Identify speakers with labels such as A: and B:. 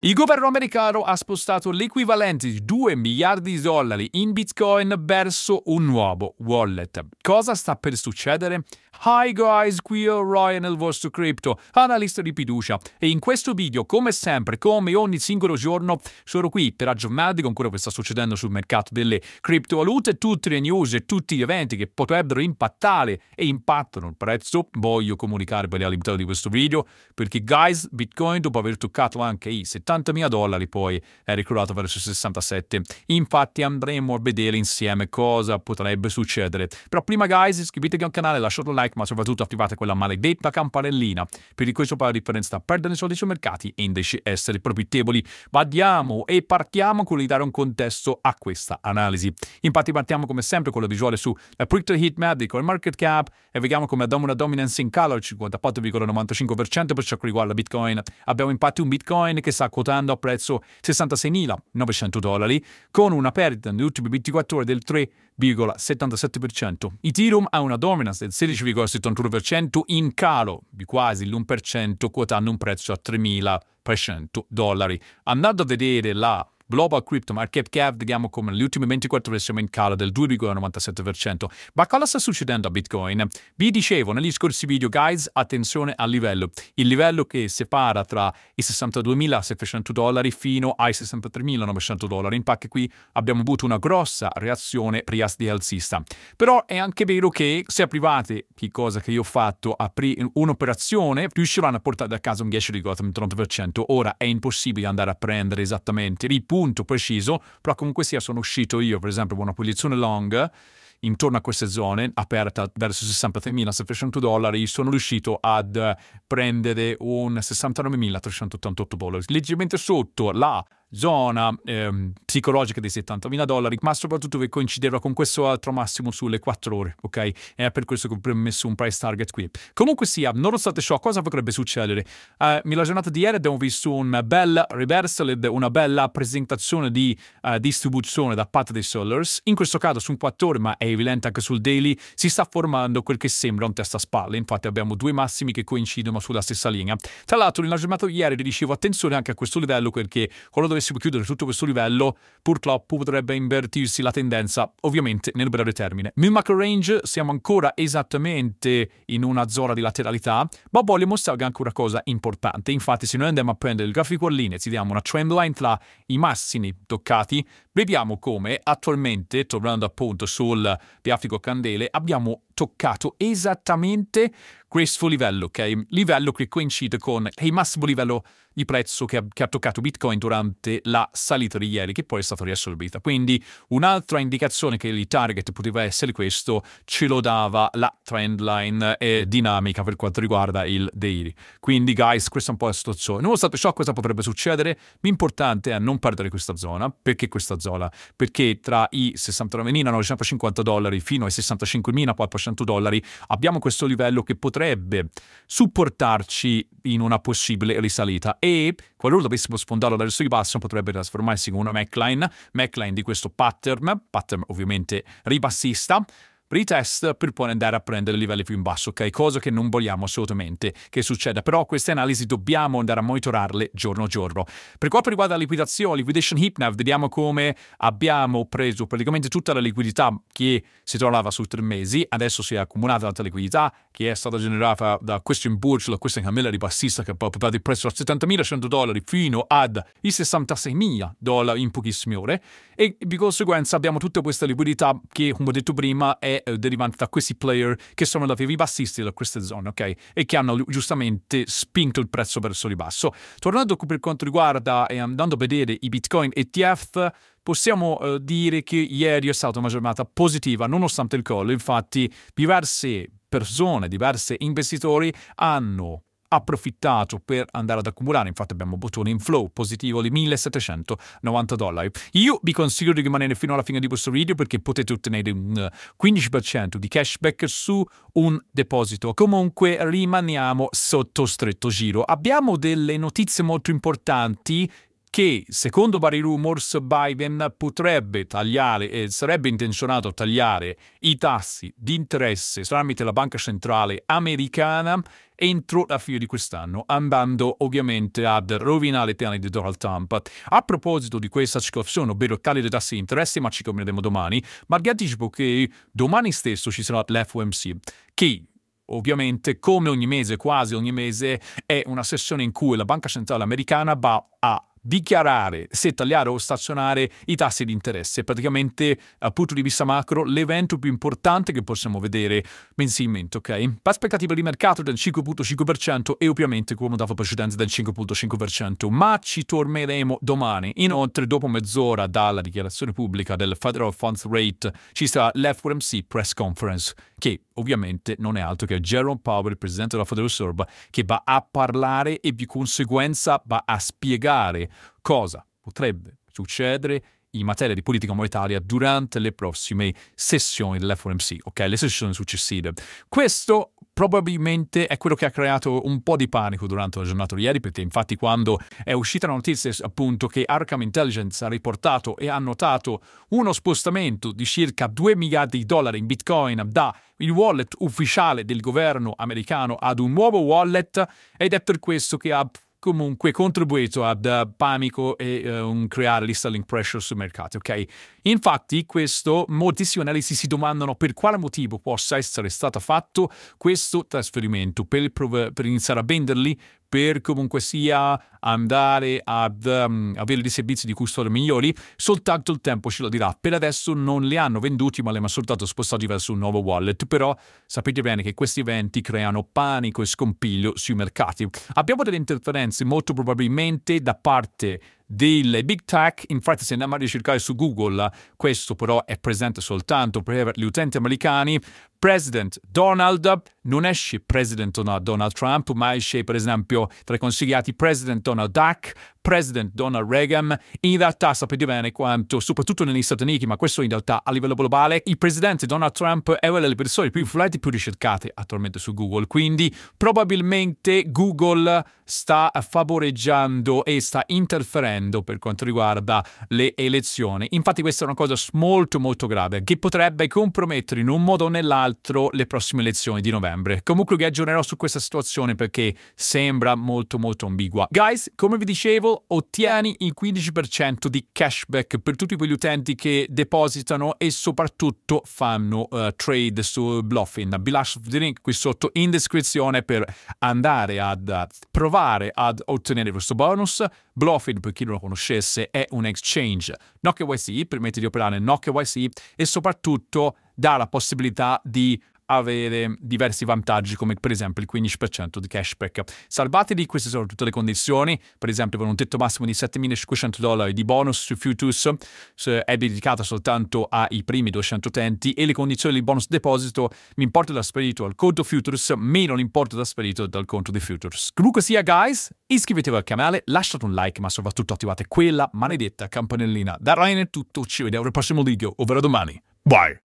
A: Il governo americano ha spostato l'equivalente di 2 miliardi di dollari in bitcoin verso un nuovo wallet. Cosa sta per succedere? Hi guys, qui è Ryan, il vostro crypto, analista di fiducia, e in questo video, come sempre, come ogni singolo giorno, sono qui per aggiornarvi con quello che sta succedendo sul mercato delle criptovalute, tutte le news e tutti gli eventi che potrebbero impattare e impattano il prezzo. Voglio comunicarveli all'interno di questo video, perché guys, bitcoin dopo aver toccato anche i 70 70.000 dollari poi è ricordato verso 67. Infatti andremo a vedere insieme cosa potrebbe succedere. Però prima guys iscrivetevi al canale, lasciate un like ma soprattutto attivate quella maledetta campanellina per questo fa la differenza tra perdere soldi sui mercati e invece essere profittevoli. Badiamo e partiamo con dare un contesto a questa analisi. Infatti partiamo come sempre con la visuale su la Picture Heat Map e Market Cap e vediamo come abbiamo una dominance in color 54,95% per ciò che riguarda Bitcoin. Abbiamo infatti un Bitcoin che sta quotando a prezzo 66.900 dollari, con una perdita negli ultimi 24 ore del 3,77%. Ethereum ha una dominance del 16,71% in calo di quasi l'1%, quotando un prezzo a 3.300 dollari. Andando a vedere la Global Crypto Market Cap, vediamo come negli ultimi 24 ore siamo in calo del 2,97%. Ma cosa sta succedendo a Bitcoin? Vi dicevo negli scorsi video, guys, attenzione al livello. Il livello che separa tra i 62.700 dollari fino ai 63.900 dollari. Infatti qui abbiamo avuto una grossa reazione di alzista. Però è anche vero che se aprivate, che cosa che io ho fatto, aprì un'operazione, riusciranno a portare a casa un 10,38%. Ora è impossibile andare a prendere esattamente i punti punto preciso, però comunque sia sono uscito io, per esempio, da una posizione long intorno a queste zone, aperta verso 63.700 dollari, sono riuscito ad prendere un 69.388 dollari, leggermente sotto la zona ehm, psicologica dei 70.000 dollari, ma soprattutto che coincideva con questo altro massimo sulle 4 ore, ok? È per questo che ho messo un price target qui. Comunque sia, nonostante ciò, cosa potrebbe succedere? Eh, nella giornata di ieri abbiamo visto un bel reversal, ed una bella presentazione di eh, distribuzione da parte dei sellers, in questo caso su un 4 ore, ma è evidente anche sul daily, si sta formando quel che sembra un testa a spalle, infatti abbiamo due massimi che coincidono sulla stessa linea. Tra l'altro, nella giornata di ieri vi dicevo attenzione anche a questo livello perché quello dove dovessimo chiudere tutto questo livello, purtroppo potrebbe invertirsi la tendenza, ovviamente nel breve termine. Nel macro range siamo ancora esattamente in una zona di lateralità, ma voglio mostrarvi anche una cosa importante. Infatti, se noi andiamo a prendere il grafico a linee, ci diamo una trendline tra i massimi toccati, vediamo come attualmente, tornando appunto sul grafico candele, abbiamo toccato esattamente questo livello, ok? Livello che coincide con il massimo livello di prezzo che ha, che ha, toccato Bitcoin durante la salita di ieri, che poi è stata riassorbita. Quindi un'altra indicazione che il target poteva essere questo ce lo dava la trendline eh, dinamica per quanto riguarda il daily. Quindi, guys, questa è un po' la situazione. Nonostante ciò, cosa potrebbe succedere? L'importante è non perdere questa zona. Perché questa zona? Perché tra i 69.950 dollari fino ai 65.400 400 dollari, abbiamo questo livello che potrebbe supportarci in una possibile risalita e qualora dovessimo sfondarlo verso il basso potrebbe trasformarsi in una McLean, McLean di questo pattern, pattern ovviamente ribassista, retest per poi andare a prendere il livello più in basso, ok? Cosa che non vogliamo assolutamente che succeda, però queste analisi dobbiamo andare a monitorarle giorno giorno. Per quanto riguarda la liquidazione, liquidation HipNav, vediamo come abbiamo preso praticamente tutta la liquidità che si trovava su tre mesi, adesso si è accumulata tanta liquidità che è stata generata da Christian Burch, la Christian Camilla di bassista che ha proprio il prezzo da 70.100 dollari fino ad i 66.000 dollari in pochissime ore e di conseguenza abbiamo tutta questa liquidità che, come ho detto prima, è eh, derivante da questi player che sono davvero i bassisti da queste zone, ok? E che hanno giustamente spinto il prezzo verso il basso. Tornando per quanto riguarda e eh, andando a vedere i Bitcoin ETF, possiamo eh, dire che ieri è stata una giornata positiva nonostante il collo. Infatti, diverse persone, diversi investitori hanno approfittato per andare ad accumulare, infatti abbiamo un bottone inflow positivo di 1790 dollari. Io vi consiglio di rimanere fino alla fine di questo video perché potete ottenere un 15% di cashback su un deposito. Comunque rimaniamo sotto stretto giro. Abbiamo delle notizie molto importanti che, secondo vari rumors, Biden potrebbe tagliare e eh, sarebbe intenzionato a tagliare i tassi di interesse tramite la Banca Centrale Americana entro la fine di quest'anno, andando ovviamente ad rovinare i piani di Donald Trump. A proposito di questa situazione, ovvero il dei tassi di interesse, ma ci torneremo domani, ma vi anticipo che domani stesso ci sarà l'FOMC, che ovviamente come ogni mese, quasi ogni mese, è una sessione in cui la Banca Centrale Americana va a dichiarare se tagliare o stazionare i tassi di interesse. Praticamente, dal punto di vista macro, l'evento più importante che possiamo vedere mensilmente, ok? L'aspettativa di mercato del 5.5% e ovviamente, come davo precedenza, del 5.5%. Ma ci torneremo domani. Inoltre, dopo mezz'ora dalla dichiarazione pubblica del Federal Funds Rate, ci sarà l'FOMC Press Conference, che ovviamente non è altro che Jerome Powell, il presidente della Federal Reserve, che va a parlare e di conseguenza va a spiegare cosa potrebbe succedere in materia di politica monetaria durante le prossime sessioni dell'FOMC, ok? Le sessioni successive. Questo probabilmente è quello che ha creato un po' di panico durante la giornata di ieri, perché infatti quando è uscita la notizia appunto che Arkham Intelligence ha riportato e ha notato uno spostamento di circa 2 miliardi di dollari in bitcoin da il wallet ufficiale del governo americano ad un nuovo wallet ed è per questo che ha comunque contribuito ad eh, panico e uh, creare di selling pressure sul mercato, ok? Infatti, questo moltissimi analisti si domandano per quale motivo possa essere stato fatto questo trasferimento per, per iniziare a venderli per comunque sia andare ad um, avere dei servizi di custodia migliori, soltanto il tempo ce lo dirà. Per adesso non li hanno venduti, ma li hanno soltanto spostati verso un nuovo wallet. Però sapete bene che questi eventi creano panico e scompiglio sui mercati. Abbiamo delle interferenze molto probabilmente da parte del big tech, infatti se andiamo a ricercare su Google, questo però è presente soltanto per gli utenti americani, President Donald, non esce President Donald Trump, ma esce per esempio tra i consigliati President Donald Duck, President Donald Reagan, in realtà sapete bene quanto, soprattutto negli Stati Uniti, ma questo in realtà a livello globale, il presidente Donald Trump è una delle persone più influenti e più ricercate attualmente su Google, quindi probabilmente Google sta favoreggiando e sta interferendo per quanto riguarda le elezioni. Infatti questa è una cosa molto molto grave che potrebbe compromettere in un modo o nell'altro le prossime elezioni di novembre. Comunque vi aggiornerò su questa situazione perché sembra molto molto ambigua. Guys, come vi dicevo, ottieni il 15% di cashback per tutti quegli utenti che depositano e soprattutto fanno uh, trade su Bluffin. Vi lascio il link qui sotto in descrizione per andare ad uh, provare ad ottenere questo bonus. Bluffin, per chi non lo conoscesse, è un exchange no KYC, permette di operare no KYC e soprattutto dà la possibilità di avere diversi vantaggi come per esempio il 15% di cashback. Salvatevi, queste sono tutte le condizioni, per esempio con un tetto massimo di 7.500 dollari di bonus su Futus, è dedicata soltanto ai primi 200 utenti e le condizioni di bonus deposito, l'importo trasferito al conto Futures meno l'importo trasferito dal conto di Futures. Comunque sia guys, iscrivetevi al canale, lasciate un like ma soprattutto attivate quella maledetta campanellina. Da Ryan è tutto, ci vediamo al prossimo video, ovvero domani. Bye!